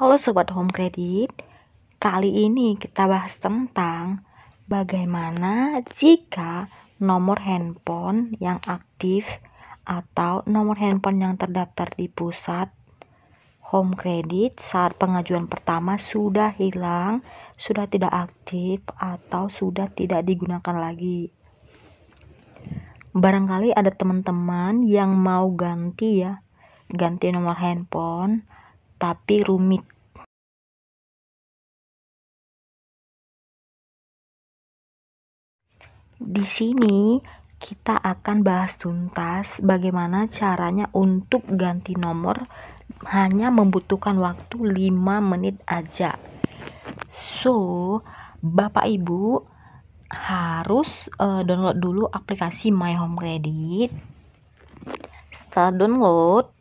Halo Sobat Home Credit, kali ini kita bahas tentang bagaimana jika nomor handphone yang aktif atau nomor handphone yang terdaftar di pusat home credit saat pengajuan pertama sudah hilang, sudah tidak aktif, atau sudah tidak digunakan lagi. Barangkali ada teman-teman yang mau ganti ya, ganti nomor handphone tapi rumit. Di sini kita akan bahas tuntas bagaimana caranya untuk ganti nomor hanya membutuhkan waktu 5 menit aja. So, Bapak Ibu harus uh, download dulu aplikasi My Home Credit. Setelah download,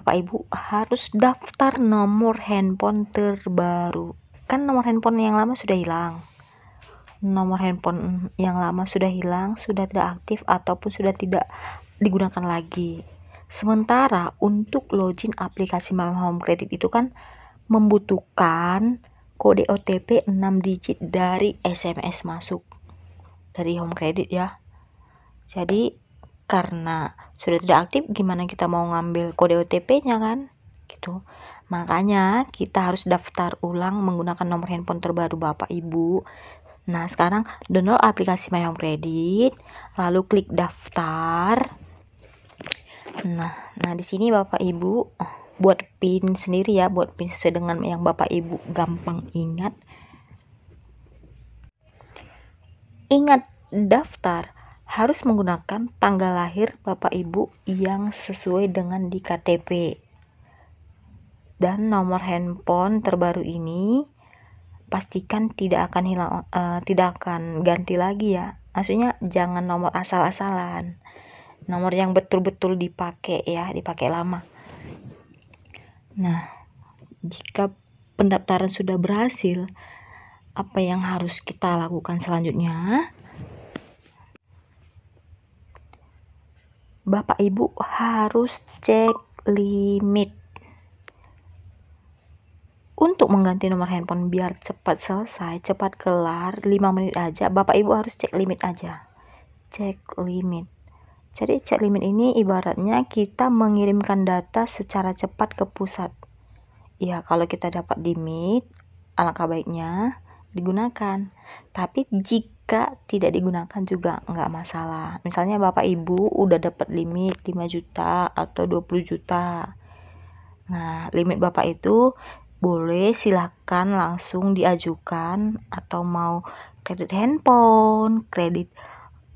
Bapak Ibu harus daftar nomor handphone terbaru. Kan nomor handphone yang lama sudah hilang. Nomor handphone yang lama sudah hilang, sudah tidak aktif ataupun sudah tidak digunakan lagi. Sementara untuk login aplikasi Mama Home Credit itu kan membutuhkan kode OTP 6 digit dari SMS masuk dari Home Credit ya. Jadi karena sudah tidak aktif gimana kita mau ngambil kode OTP-nya kan gitu makanya kita harus daftar ulang menggunakan nomor handphone terbaru Bapak Ibu nah sekarang download aplikasi Mayong Home Credit lalu klik daftar nah nah di sini Bapak Ibu oh, buat pin sendiri ya buat pin sesuai dengan yang Bapak Ibu gampang ingat ingat daftar harus menggunakan tanggal lahir Bapak Ibu yang sesuai dengan di KTP. Dan nomor handphone terbaru ini pastikan tidak akan hilang uh, tidak akan ganti lagi ya. Maksudnya jangan nomor asal-asalan. Nomor yang betul-betul dipakai ya, dipakai lama. Nah, jika pendaftaran sudah berhasil, apa yang harus kita lakukan selanjutnya? Bapak Ibu harus cek limit untuk mengganti nomor handphone biar cepat selesai, cepat kelar, 5 menit aja. Bapak Ibu harus cek limit aja. Cek limit. Jadi cek limit ini ibaratnya kita mengirimkan data secara cepat ke pusat. Ya, kalau kita dapat limit, alangkah baiknya digunakan. Tapi jika jika tidak digunakan juga nggak masalah misalnya bapak ibu udah dapat limit 5 juta atau 20 juta nah limit bapak itu boleh silahkan langsung diajukan atau mau kredit handphone kredit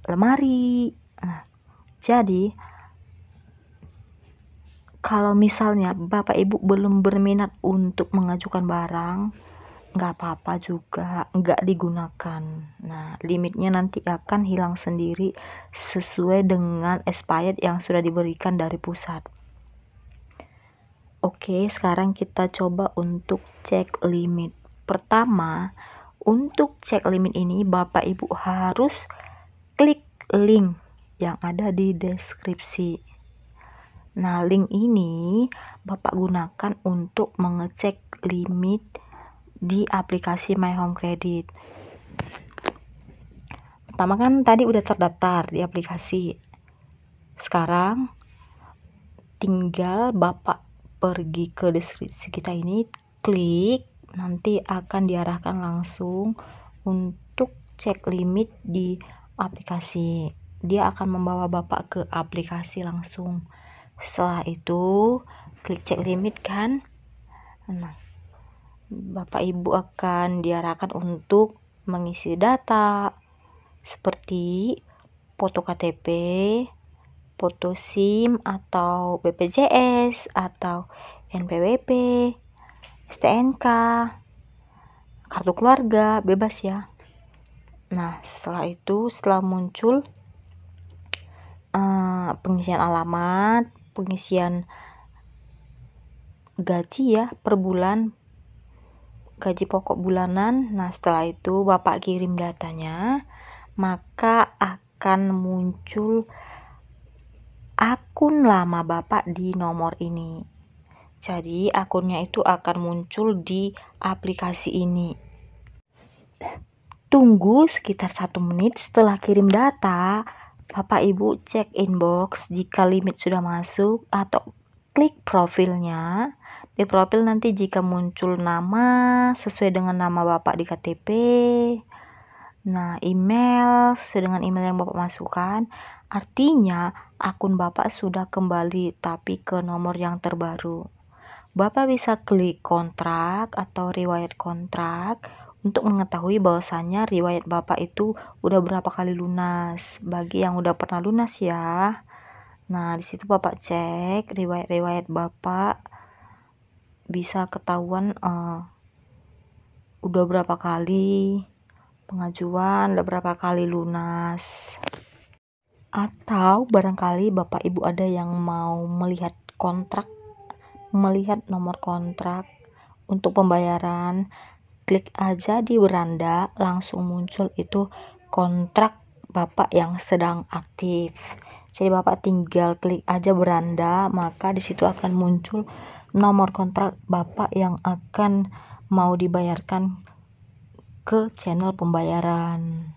lemari nah jadi kalau misalnya bapak ibu belum berminat untuk mengajukan barang nggak apa-apa juga nggak digunakan nah limitnya nanti akan hilang sendiri sesuai dengan expired yang sudah diberikan dari pusat oke sekarang kita coba untuk cek limit pertama untuk cek limit ini bapak ibu harus klik link yang ada di deskripsi Nah, link ini Bapak gunakan untuk mengecek limit di aplikasi My Home Credit. Pertama kan tadi udah terdaftar di aplikasi. Sekarang tinggal Bapak pergi ke deskripsi kita ini, klik nanti akan diarahkan langsung untuk cek limit di aplikasi. Dia akan membawa Bapak ke aplikasi langsung. Setelah itu klik cek limit kan. Nah, Bapak Ibu akan diarahkan untuk mengisi data seperti foto KTP, foto SIM atau BPJS atau NPWP, STNK, kartu keluarga, bebas ya. Nah, setelah itu setelah muncul uh, pengisian alamat, pengisian gaji ya per bulan gaji pokok bulanan. Nah, setelah itu Bapak kirim datanya, maka akan muncul akun lama Bapak di nomor ini. Jadi, akunnya itu akan muncul di aplikasi ini. Tunggu sekitar satu menit setelah kirim data, Bapak Ibu cek inbox jika limit sudah masuk atau klik profilnya di profil nanti jika muncul nama sesuai dengan nama Bapak di KTP. Nah, email sesuai dengan email yang Bapak masukkan. Artinya, akun Bapak sudah kembali tapi ke nomor yang terbaru. Bapak bisa klik kontrak atau riwayat kontrak untuk mengetahui bahwasannya riwayat Bapak itu udah berapa kali lunas. Bagi yang udah pernah lunas ya. Nah, disitu Bapak cek riwayat-riwayat Bapak bisa ketahuan uh, udah berapa kali pengajuan, udah berapa kali lunas. Atau barangkali Bapak Ibu ada yang mau melihat kontrak, melihat nomor kontrak untuk pembayaran, klik aja di beranda langsung muncul itu kontrak Bapak yang sedang aktif. Jadi Bapak tinggal klik aja beranda, maka di situ akan muncul nomor kontrak Bapak yang akan mau dibayarkan ke channel pembayaran.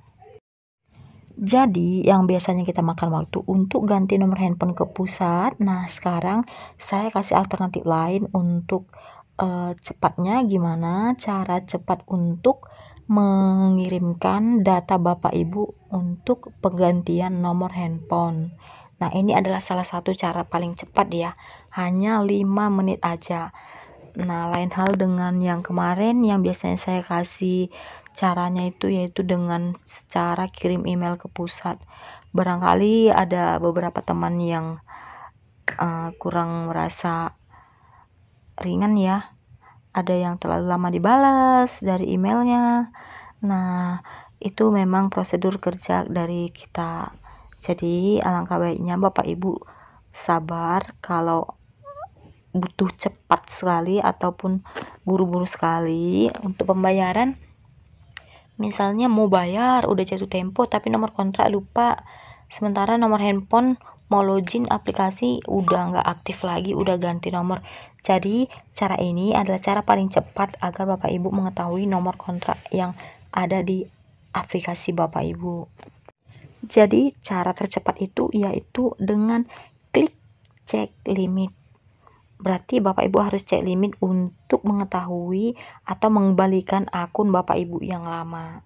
Jadi, yang biasanya kita makan waktu untuk ganti nomor handphone ke pusat, nah sekarang saya kasih alternatif lain untuk uh, cepatnya gimana cara cepat untuk mengirimkan data Bapak Ibu untuk penggantian nomor handphone. Nah, ini adalah salah satu cara paling cepat ya hanya 5 menit aja nah lain hal dengan yang kemarin yang biasanya saya kasih caranya itu yaitu dengan secara kirim email ke pusat barangkali ada beberapa teman yang uh, kurang merasa ringan ya ada yang terlalu lama dibalas dari emailnya nah itu memang prosedur kerja dari kita jadi alangkah baiknya bapak ibu sabar kalau butuh cepat sekali ataupun buru-buru sekali untuk pembayaran misalnya mau bayar udah jatuh tempo tapi nomor kontrak lupa sementara nomor handphone mau login aplikasi udah nggak aktif lagi udah ganti nomor jadi cara ini adalah cara paling cepat agar bapak ibu mengetahui nomor kontrak yang ada di aplikasi bapak ibu jadi cara tercepat itu yaitu dengan klik cek limit Berarti Bapak Ibu harus cek limit untuk mengetahui atau mengembalikan akun Bapak Ibu yang lama.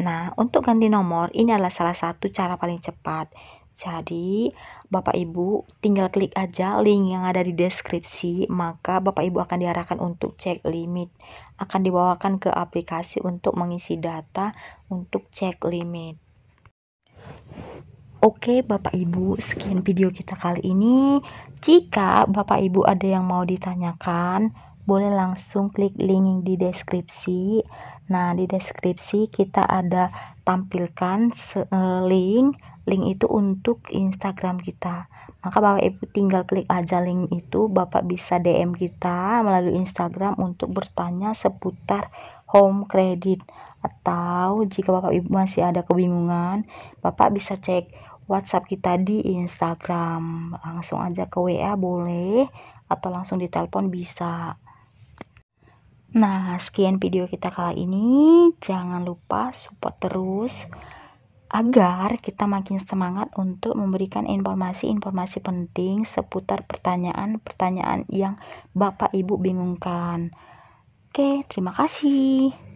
Nah, untuk ganti nomor ini adalah salah satu cara paling cepat. Jadi, Bapak Ibu tinggal klik aja link yang ada di deskripsi, maka Bapak Ibu akan diarahkan untuk cek limit. Akan dibawakan ke aplikasi untuk mengisi data untuk cek limit. Oke Bapak Ibu, sekian video kita kali ini. Jika Bapak Ibu ada yang mau ditanyakan, boleh langsung klik link yang di deskripsi. Nah, di deskripsi kita ada tampilkan e, link. Link itu untuk Instagram kita. Maka Bapak Ibu tinggal klik aja link itu, Bapak bisa DM kita melalui Instagram untuk bertanya seputar home credit atau jika Bapak Ibu masih ada kebingungan, Bapak bisa cek WhatsApp kita di Instagram. Langsung aja ke WA boleh atau langsung ditelepon bisa. Nah, sekian video kita kali ini. Jangan lupa support terus agar kita makin semangat untuk memberikan informasi-informasi penting seputar pertanyaan-pertanyaan yang Bapak Ibu bingungkan. Oke, terima kasih.